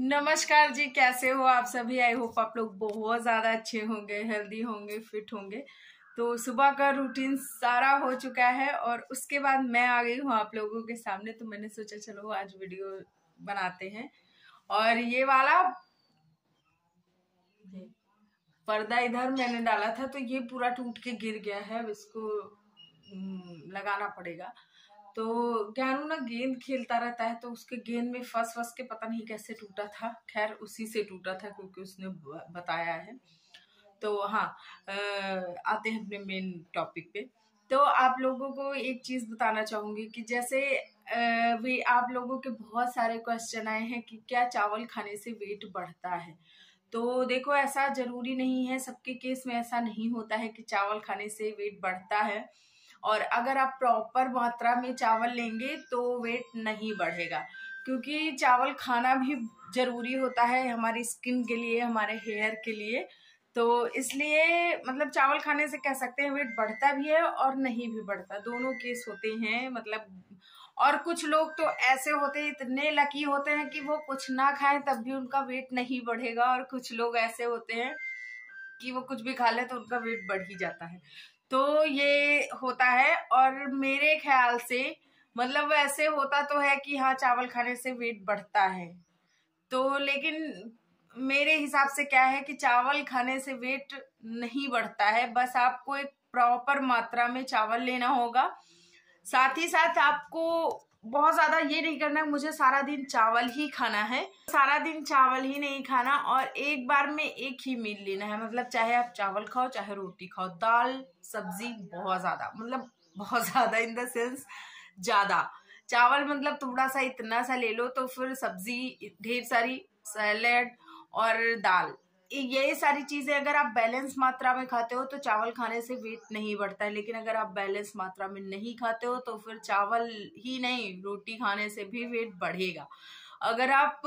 नमस्कार जी कैसे हो आप सभी आई होप आप लोग बहुत ज़्यादा अच्छे होंगे हेल्दी होंगे फिट होंगे तो सुबह का रूटीन सारा हो चुका है और उसके बाद मैं आ गई हूँ आप लोगों के सामने तो मैंने सोचा चलो आज वीडियो बनाते हैं और ये वाला पर्दा इधर मैंने डाला था तो ये पूरा टूट के गिर गया है अब इसको हम्म, लगाना पड़ेगा तो ज्ञानू ना गेंद खेलता रहता है तो उसके गेंद में फंस फंस के पता नहीं कैसे टूटा था खैर उसी से टूटा था क्योंकि उसने बताया है तो हाँ आते हैं अपने मेन टॉपिक पे तो आप लोगों को एक चीज़ बताना चाहूँगी कि जैसे भी आप लोगों के बहुत सारे क्वेश्चन आए हैं कि क्या चावल खाने से वेट बढ़ता है तो देखो ऐसा ज़रूरी नहीं है सबके केस में ऐसा नहीं होता है कि चावल खाने से वेट बढ़ता है और अगर आप प्रॉपर मात्रा में चावल लेंगे तो वेट नहीं बढ़ेगा क्योंकि चावल खाना भी ज़रूरी होता है हमारी स्किन के लिए हमारे हेयर के लिए तो इसलिए मतलब चावल खाने से कह सकते हैं वेट बढ़ता भी है और नहीं भी बढ़ता दोनों केस होते हैं मतलब और कुछ लोग तो ऐसे होते हैं इतने लकी होते हैं कि वो कुछ ना खाएं तब भी उनका वेट नहीं बढ़ेगा और कुछ लोग ऐसे होते हैं कि वो कुछ भी खा लें तो उनका वेट बढ़ ही जाता है तो ये होता है और मेरे ख्याल से मतलब ऐसे होता तो है कि हाँ चावल खाने से वेट बढ़ता है तो लेकिन मेरे हिसाब से क्या है कि चावल खाने से वेट नहीं बढ़ता है बस आपको एक प्रॉपर मात्रा में चावल लेना होगा साथ ही साथ आपको बहुत ज़्यादा ये नहीं करना है मुझे सारा दिन चावल ही खाना है सारा दिन चावल ही नहीं खाना और एक बार में एक ही मील लेना है मतलब चाहे आप चावल खाओ चाहे रोटी खाओ दाल सब्जी बहुत ज़्यादा मतलब बहुत ज़्यादा इन द सेंस ज़्यादा चावल मतलब थोड़ा सा इतना सा ले लो तो फिर सब्जी ढेर सारी सैलेड और दाल ये सारी चीज़ें अगर आप बैलेंस मात्रा में खाते हो तो चावल खाने से वेट नहीं बढ़ता है लेकिन अगर आप बैलेंस मात्रा में नहीं खाते हो तो फिर चावल ही नहीं रोटी खाने से भी वेट बढ़ेगा अगर आप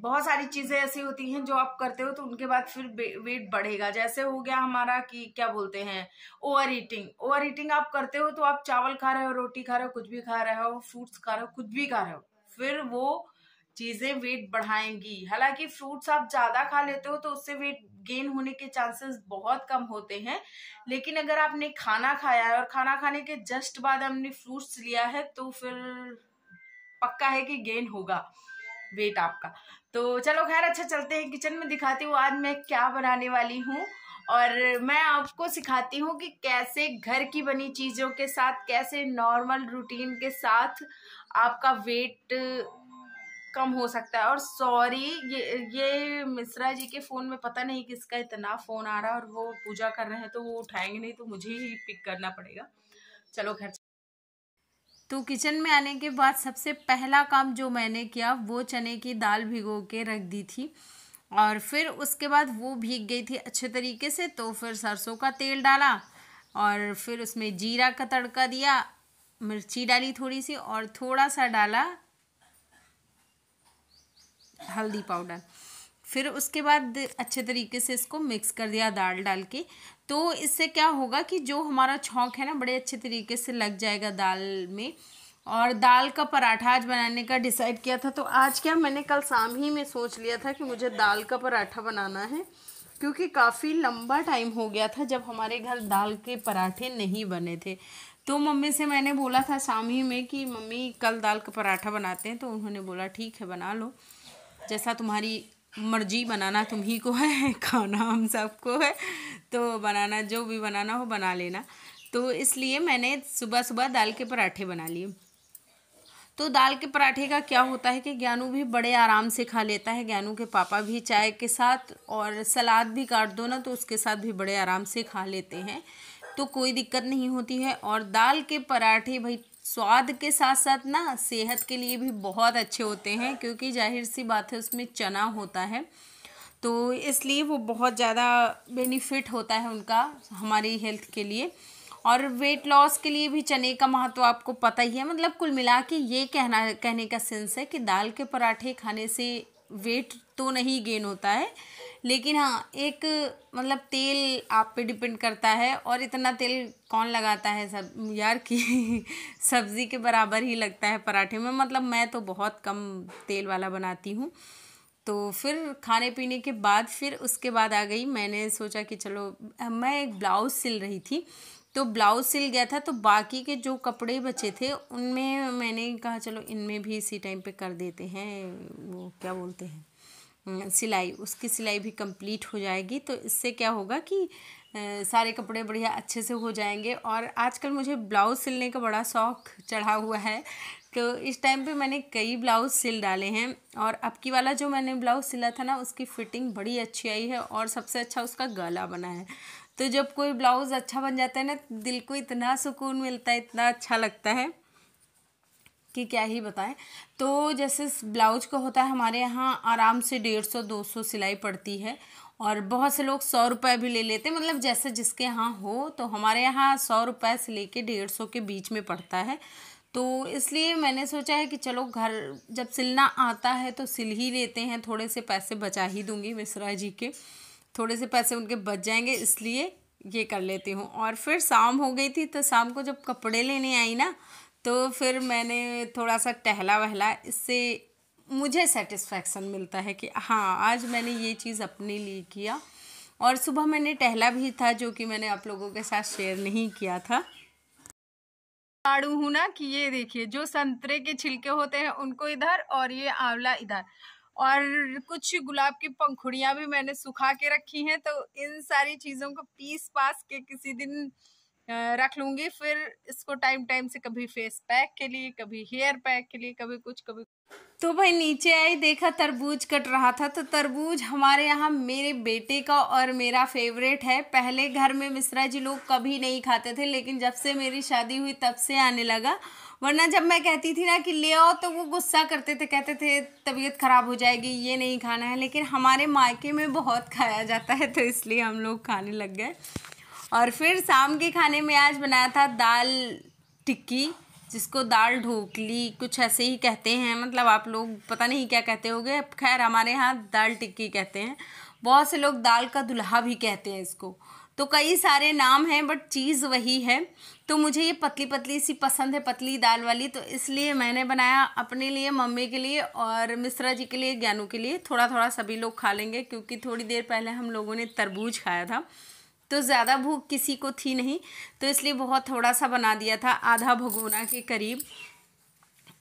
बहुत सारी चीज़ें ऐसी होती हैं जो आप करते हो तो उनके बाद फिर वेट बढ़ेगा जैसे हो गया हमारा कि क्या बोलते हैं ओवर ईटिंग ओवर ईटिंग आप करते हो तो आप चावल खा रहे हो रोटी खा रहे हो कुछ भी खा रहे हो फ्रूट्स खा रहे हो कुछ भी खा रहे हो फिर वो चीजें वेट बढ़ाएंगी हालांकि फ्रूट्स आप ज्यादा खा लेते हो तो उससे वेट गेन होने के चांसेस बहुत कम होते हैं लेकिन अगर आपने खाना खाया है और खाना खाने के जस्ट बाद हमने फ्रूट्स लिया है तो फिर पक्का है कि गेन होगा वेट आपका तो चलो खैर अच्छा चलते हैं किचन में दिखाती हूँ आज मैं क्या बनाने वाली हूँ और मैं आपको सिखाती हूँ कि कैसे घर की बनी चीज़ों के साथ कैसे नॉर्मल रूटीन के साथ आपका वेट कम हो सकता है और सॉरी ये ये मिश्रा जी के फ़ोन में पता नहीं किसका इतना फ़ोन आ रहा है और वो पूजा कर रहे हैं तो वो उठाएंगे नहीं तो मुझे ही पिक करना पड़ेगा चलो घर तो किचन में आने के बाद सबसे पहला काम जो मैंने किया वो चने की दाल भिगो के रख दी थी और फिर उसके बाद वो भीग गई थी अच्छे तरीके से तो फिर सरसों का तेल डाला और फिर उसमें जीरा का तड़का दिया मिर्ची डाली थोड़ी सी और थोड़ा सा डाला हल्दी पाउडर फिर उसके बाद अच्छे तरीके से इसको मिक्स कर दिया दाल डाल के तो इससे क्या होगा कि जो हमारा छौंक है ना बड़े अच्छे तरीके से लग जाएगा दाल में और दाल का पराठा आज बनाने का डिसाइड किया था तो आज क्या मैंने कल शाम ही में सोच लिया था कि मुझे दाल का पराठा बनाना है क्योंकि काफ़ी लंबा टाइम हो गया था जब हमारे घर दाल के पराठे नहीं बने थे तो मम्मी से मैंने बोला था शाम ही में कि मम्मी कल दाल का पराठा बनाते हैं तो उन्होंने बोला ठीक है बना लो जैसा तुम्हारी मर्जी बनाना तुम ही को है खाना हम सबको है तो बनाना जो भी बनाना हो बना लेना तो इसलिए मैंने सुबह सुबह दाल के पराठे बना लिए तो दाल के पराठे का क्या होता है कि ज्ञानू भी बड़े आराम से खा लेता है ज्ञानू के पापा भी चाय के साथ और सलाद भी काट दो ना तो उसके साथ भी बड़े आराम से खा लेते हैं तो कोई दिक्कत नहीं होती है और दाल के पराठे भाई स्वाद के साथ साथ ना सेहत के लिए भी बहुत अच्छे होते हैं क्योंकि जाहिर सी बात है उसमें चना होता है तो इसलिए वो बहुत ज़्यादा बेनिफिट होता है उनका हमारी हेल्थ के लिए और वेट लॉस के लिए भी चने का महत्व आपको पता ही है मतलब कुल मिला के ये कहना कहने का सेंस है कि दाल के पराठे खाने से वेट तो नहीं गेन होता है लेकिन हाँ एक मतलब तेल आप पे डिपेंड करता है और इतना तेल कौन लगाता है सब यार कि सब्ज़ी के बराबर ही लगता है पराठे में मतलब मैं तो बहुत कम तेल वाला बनाती हूँ तो फिर खाने पीने के बाद फिर उसके बाद आ गई मैंने सोचा कि चलो मैं एक ब्लाउज़ सिल रही थी तो ब्लाउज़ सिल गया था तो बाकी के जो कपड़े बचे थे उनमें मैंने कहा चलो इनमें भी इसी टाइम पे कर देते हैं वो क्या बोलते हैं सिलाई उसकी सिलाई भी कंप्लीट हो जाएगी तो इससे क्या होगा कि सारे कपड़े बढ़िया अच्छे से हो जाएंगे और आजकल मुझे ब्लाउज़ सिलने का बड़ा शौक चढ़ा हुआ है तो इस टाइम पे मैंने कई ब्लाउज़ सिल डाले हैं और अब की वाला जो मैंने ब्लाउज़ सिला था ना उसकी फ़िटिंग बड़ी अच्छी आई है और सबसे अच्छा उसका गला बना है तो जब कोई ब्लाउज़ अच्छा बन जाता है ना दिल को इतना सुकून मिलता है इतना अच्छा लगता है कि क्या ही बताएं तो जैसे ब्लाउज का होता है हमारे यहाँ आराम से डेढ़ सौ दो सौ सिलाई पड़ती है और बहुत से लोग सौ रुपये भी ले लेते हैं मतलब जैसे जिसके यहाँ हो तो हमारे यहाँ सौ रुपये से लेके डेढ़ सौ के बीच में पड़ता है तो इसलिए मैंने सोचा है कि चलो घर जब सिलना आता है तो सिल ही लेते हैं थोड़े से पैसे बचा ही दूंगी मिश्रा जी के थोड़े से पैसे उनके बच जाएंगे इसलिए ये कर लेती हूँ और फिर शाम हो गई थी तो शाम को जब कपड़े लेने आई ना तो फिर मैंने थोड़ा सा टहला वहला इससे मुझे सेटिस्फैक्शन मिलता है कि हाँ आज मैंने ये चीज़ अपने लिए किया और सुबह मैंने टहला भी था जो कि मैंने आप लोगों के साथ शेयर नहीं किया था आड़ू हूँ ना कि ये देखिए जो संतरे के छिलके होते हैं उनको इधर और ये आंवला इधर और कुछ गुलाब की पंखुड़ियाँ भी मैंने सुखा के रखी हैं तो इन सारी चीज़ों को पीस पास के किसी दिन रख लूंगी फिर इसको टाइम टाइम से कभी फेस पैक के लिए कभी हेयर पैक के लिए कभी कुछ कभी तो भाई नीचे आई देखा तरबूज कट रहा था तो तरबूज हमारे यहाँ मेरे बेटे का और मेरा फेवरेट है पहले घर में मिश्रा जी लोग कभी नहीं खाते थे लेकिन जब से मेरी शादी हुई तब से आने लगा वरना जब मैं कहती थी ना कि ले आओ तो वो गुस्सा करते थे कहते थे तबीयत ख़राब हो जाएगी ये नहीं खाना है लेकिन हमारे मायके में बहुत खाया जाता है तो इसलिए हम लोग खाने लग गए और फिर शाम के खाने में आज बनाया था दाल टिक्की जिसको दाल ढोकली कुछ ऐसे ही कहते हैं मतलब आप लोग पता नहीं क्या कहते होगे खैर हमारे यहाँ दाल टिक्की कहते हैं बहुत से लोग दाल का दुल्हा भी कहते हैं इसको तो कई सारे नाम हैं बट चीज़ वही है तो मुझे ये पतली पतली सी पसंद है पतली दाल वाली तो इसलिए मैंने बनाया अपने लिए मम्मी के लिए और मिश्रा जी के लिए ज्ञानू के लिए थोड़ा थोड़ा सभी लोग खा लेंगे क्योंकि थोड़ी देर पहले हम लोगों ने तरबूज खाया था तो ज़्यादा भूख किसी को थी नहीं तो इसलिए बहुत थोड़ा सा बना दिया था आधा भगोना के करीब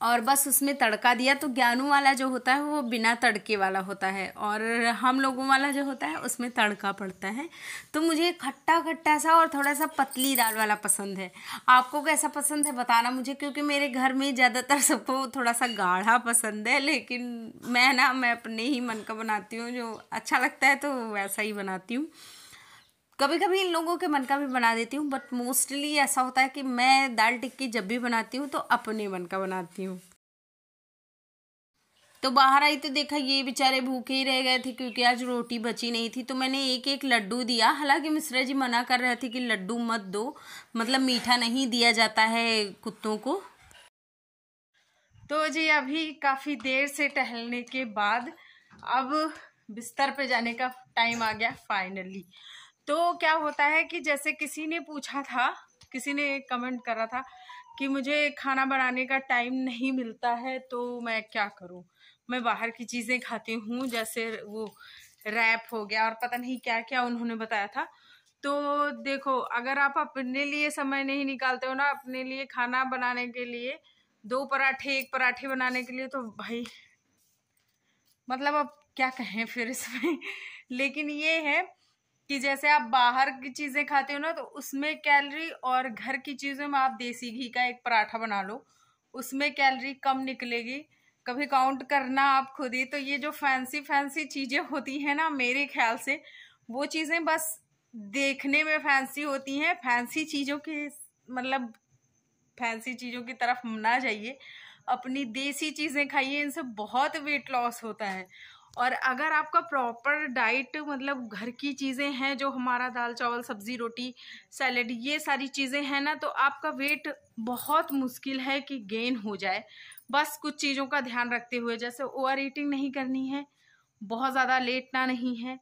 और बस उसमें तड़का दिया तो ज्ञानू वाला जो होता है वो बिना तड़के वाला होता है और हम लोगों वाला जो होता है उसमें तड़का पड़ता है तो मुझे खट्टा खट्टा सा और थोड़ा सा पतली दाल वाला पसंद है आपको कैसा पसंद है बताना मुझे क्योंकि मेरे घर में ज़्यादातर सबको थोड़ा सा गाढ़ा पसंद है लेकिन मैं ना मैं अपने ही मन का बनाती हूँ जो अच्छा लगता है तो वैसा ही बनाती हूँ कभी कभी इन लोगों के मन का भी बना देती हूँ बट मोस्टली ऐसा होता है कि मैं दाल टिक्की जब भी बनाती हूँ तो अपने मन का बनाती हूँ तो बाहर आई तो देखा ये बेचारे भूखे ही रह गए थे क्योंकि आज रोटी बची नहीं थी तो मैंने एक एक लड्डू दिया हालांकि मिश्रा जी मना कर रहे थे कि लड्डू मत दो मतलब मीठा नहीं दिया जाता है कुत्तों को तो जी अभी काफ़ी देर से टहलने के बाद अब बिस्तर पे जाने का टाइम आ गया फाइनली तो क्या होता है कि जैसे किसी ने पूछा था किसी ने कमेंट करा था कि मुझे खाना बनाने का टाइम नहीं मिलता है तो मैं क्या करूं मैं बाहर की चीज़ें खाती हूँ जैसे वो रैप हो गया और पता नहीं क्या क्या उन्होंने बताया था तो देखो अगर आप अपने लिए समय नहीं निकालते हो ना अपने लिए खाना बनाने के लिए दो पराठे एक पराठे बनाने के लिए तो भाई मतलब अब क्या कहें फिर इसमें लेकिन ये है कि जैसे आप बाहर की चीज़ें खाते हो ना तो उसमें कैलरी और घर की चीज़ों में आप देसी घी का एक पराठा बना लो उसमें कैलरी कम निकलेगी कभी काउंट करना आप खुद ही तो ये जो फैंसी फैंसी चीज़ें होती हैं ना मेरे ख्याल से वो चीज़ें बस देखने में फैंसी होती हैं फैंसी चीज़ों की मतलब फैंसी चीज़ों की तरफ ना जाइए अपनी देसी चीज़ें खाइए इनसे बहुत वेट लॉस होता है और अगर आपका प्रॉपर डाइट मतलब घर की चीज़ें हैं जो हमारा दाल चावल सब्ज़ी रोटी सैलड ये सारी चीज़ें हैं ना तो आपका वेट बहुत मुश्किल है कि गेन हो जाए बस कुछ चीज़ों का ध्यान रखते हुए जैसे ओवर ईटिंग नहीं करनी है बहुत ज़्यादा लेटना नहीं है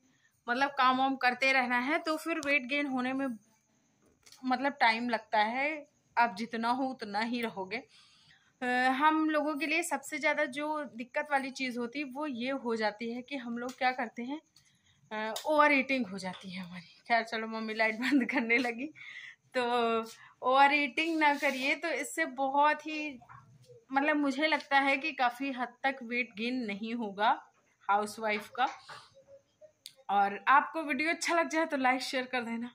मतलब काम वाम करते रहना है तो फिर वेट गेन होने में मतलब टाइम लगता है आप जितना हो उतना ही रहोगे हम लोगों के लिए सबसे ज़्यादा जो दिक्कत वाली चीज़ होती है वो ये हो जाती है कि हम लोग क्या करते हैं ओवर ईटिंग हो जाती है हमारी खैर चलो मम्मी लाइट बंद करने लगी तो ओवर ईटिंग ना करिए तो इससे बहुत ही मतलब मुझे लगता है कि काफ़ी हद तक वेट गेन नहीं होगा हाउसवाइफ का और आपको वीडियो अच्छा लग जाए तो लाइक शेयर कर देना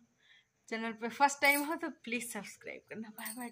चैनल पे फर्स्ट टाइम हो तो प्लीज़ सब्सक्राइब करना बाय बाय